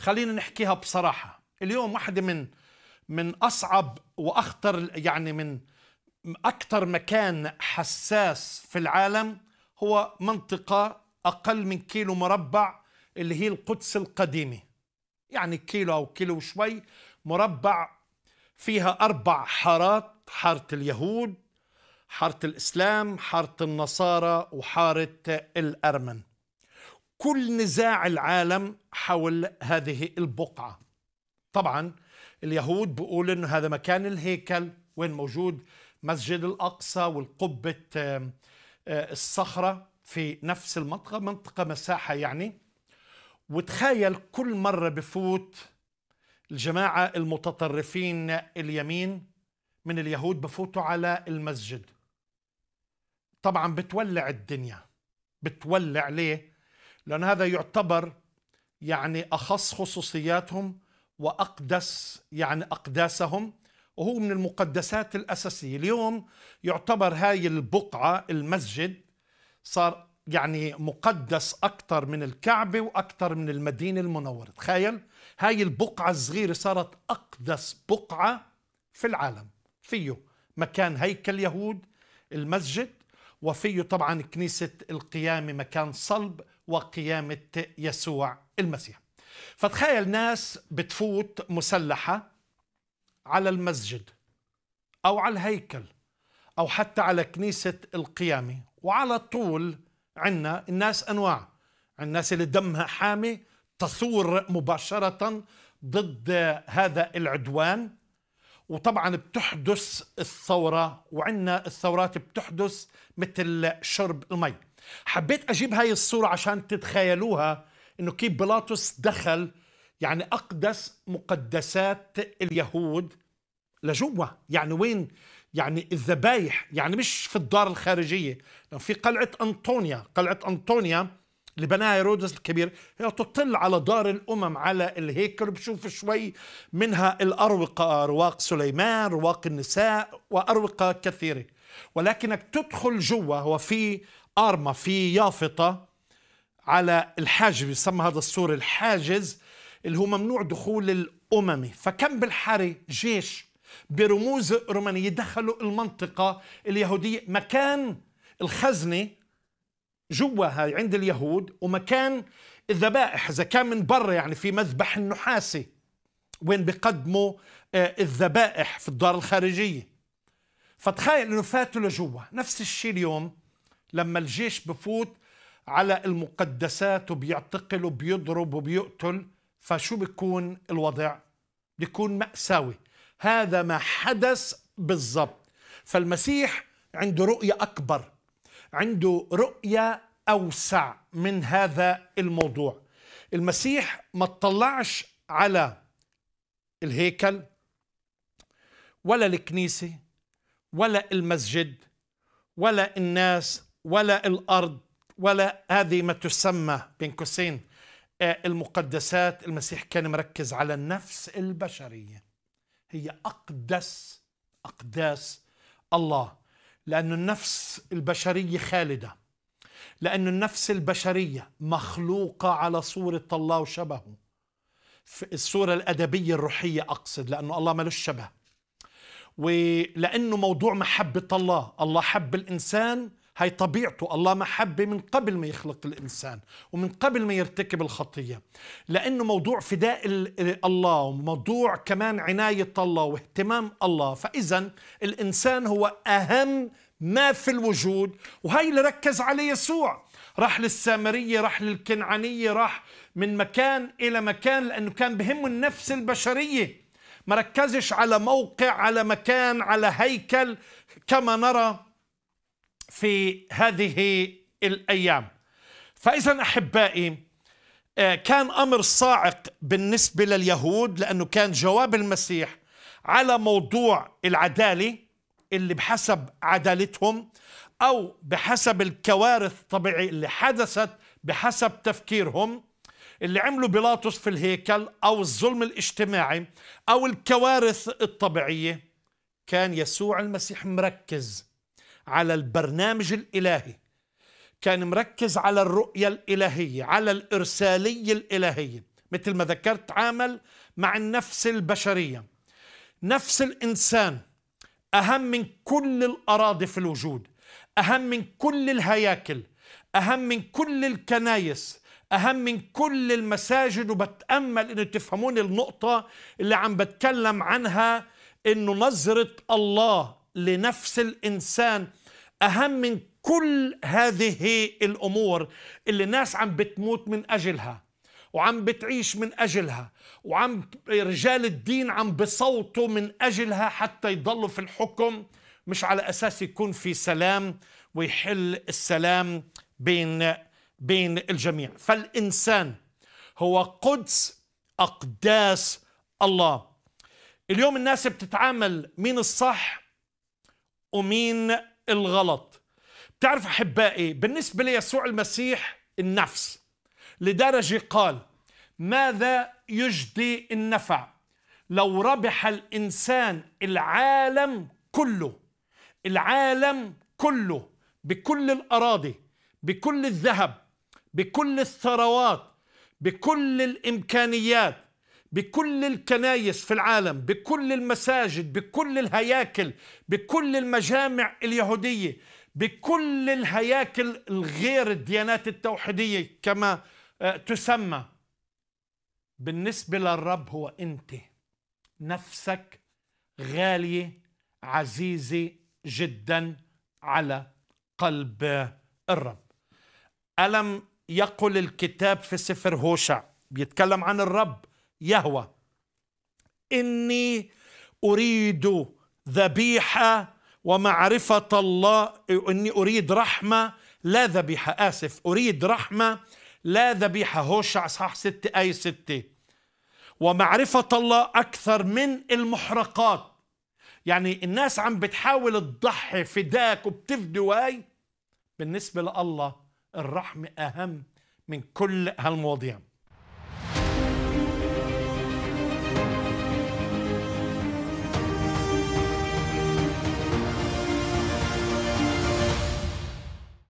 خلينا نحكيها بصراحه اليوم واحده من من اصعب واخطر يعني من اكثر مكان حساس في العالم هو منطقه اقل من كيلو مربع اللي هي القدس القديمه يعني كيلو او كيلو وشوي مربع فيها اربع حارات حاره اليهود حاره الاسلام حاره النصارى وحاره الارمن كل نزاع العالم حول هذه البقعة طبعا اليهود بيقول انه هذا مكان الهيكل وين موجود مسجد الأقصى والقبة آه، الصخرة في نفس المنطقة منطقة مساحة يعني وتخيل كل مرة بفوت الجماعة المتطرفين اليمين من اليهود بفوتوا على المسجد طبعا بتولع الدنيا بتولع ليه؟ لأن هذا يعتبر يعني أخص خصوصياتهم وأقدس يعني أقداسهم وهو من المقدسات الأساسية اليوم يعتبر هاي البقعة المسجد صار يعني مقدس أكثر من الكعبة وأكثر من المدينة المنورة تخيل هاي البقعة الصغيرة صارت أقدس بقعة في العالم فيه مكان هيكل يهود المسجد وفيه طبعا كنيسة القيامة مكان صلب وقيامة يسوع المسيح فتخيل ناس بتفوت مسلحة على المسجد أو على الهيكل أو حتى على كنيسة القيامة وعلى طول عنا الناس أنواع الناس اللي دمها حامي تثور مباشرة ضد هذا العدوان وطبعا بتحدث الثورة وعنا الثورات بتحدث مثل شرب المي حبيت أجيب هاي الصورة عشان تتخيلوها انه كيف بيلاطس دخل يعني اقدس مقدسات اليهود لجوا يعني وين يعني الذبايح يعني مش في الدار الخارجيه يعني في قلعه انطونيا قلعه انطونيا اللي بناها هيرودس الكبير هي تطل على دار الامم على الهيكل بشوف شوي منها الاروقه رواق سليمان رواق النساء واروقه كثيره ولكنك تدخل جوا هو في ارما في يافطه على الحاجز بيسمى هذا السور الحاجز اللي هو ممنوع دخول الأممي فكم بالحري جيش برموز رومانية دخلوا المنطقة اليهودية مكان الخزنة جوا هاي عند اليهود ومكان الذبائح إذا كان من برا يعني في مذبح النحاسي وين بيقدموا آه، الذبائح في الدار الخارجية فتخيل انه فاتوا لجوا نفس الشيء اليوم لما الجيش بفوت على المقدسات وبيعتقل وبيضرب وبيقتل فشو بيكون الوضع بيكون مأساوي هذا ما حدث بالضبط فالمسيح عنده رؤية أكبر عنده رؤية أوسع من هذا الموضوع المسيح ما اطلعش على الهيكل ولا الكنيسة ولا المسجد ولا الناس ولا الأرض ولا هذه ما تسمى بين قوسين آه، المقدسات المسيح كان مركز على النفس البشرية هي أقدس أقداس الله لأن النفس البشرية خالدة لأن النفس البشرية مخلوقة على صورة الله وشبهه في الصورة الأدبية الروحية أقصد لأنه الله ملوش شبه ولأنه موضوع محبة الله الله حب الإنسان هاي طبيعته الله محبة من قبل ما يخلق الإنسان ومن قبل ما يرتكب الخطية لأنه موضوع فداء الله وموضوع كمان عناية الله واهتمام الله فإذا الإنسان هو أهم ما في الوجود وهي اللي ركز عليه يسوع راح للسامرية راح للكنعانية راح من مكان إلى مكان لأنه كان بهم النفس البشرية ما ركزش على موقع على مكان على هيكل كما نرى في هذه الأيام فإذا أحبائي آه، كان أمر صاعق بالنسبة لليهود لأنه كان جواب المسيح على موضوع العدالة اللي بحسب عدالتهم أو بحسب الكوارث الطبيعية اللي حدثت بحسب تفكيرهم اللي عملوا بيلاطس في الهيكل أو الظلم الاجتماعي أو الكوارث الطبيعية كان يسوع المسيح مركز على البرنامج الالهي كان مركز على الرؤية الإلهية على الإرسالية الإلهية مثل ما ذكرت عامل مع النفس البشرية نفس الإنسان أهم من كل الأراضي في الوجود أهم من كل الهياكل أهم من كل الكنايس أهم من كل المساجد وبتأمل إنه تفهمون النقطة اللي عم بتكلم عنها إنه نظرة الله لنفس الانسان اهم من كل هذه الامور اللي الناس عم بتموت من اجلها وعم بتعيش من اجلها وعم رجال الدين عم بصوتوا من اجلها حتى يضلوا في الحكم مش على اساس يكون في سلام ويحل السلام بين بين الجميع فالانسان هو قدس اقداس الله اليوم الناس بتتعامل مين الصح ومين الغلط بتعرف أحبائي بالنسبة ليسوع المسيح النفس لدرجة قال ماذا يجدي النفع لو ربح الإنسان العالم كله العالم كله بكل الأراضي بكل الذهب بكل الثروات بكل الإمكانيات بكل الكنايس في العالم بكل المساجد بكل الهياكل بكل المجامع اليهودية بكل الهياكل الغير الديانات التوحيدية كما آه، تسمى بالنسبة للرب هو أنت نفسك غالية عزيزة جدا على قلب الرب ألم يقل الكتاب في سفر هوشع بيتكلم عن الرب يهوى إني أريد ذبيحة ومعرفة الله إني أريد رحمة لا ذبيحة آسف أريد رحمة لا ذبيحة هوشع صح ستة اي ستة ومعرفة الله أكثر من المحرقات يعني الناس عم بتحاول تضحي فداك وبتفدي واي بالنسبة لله الرحمة أهم من كل هالمواضيع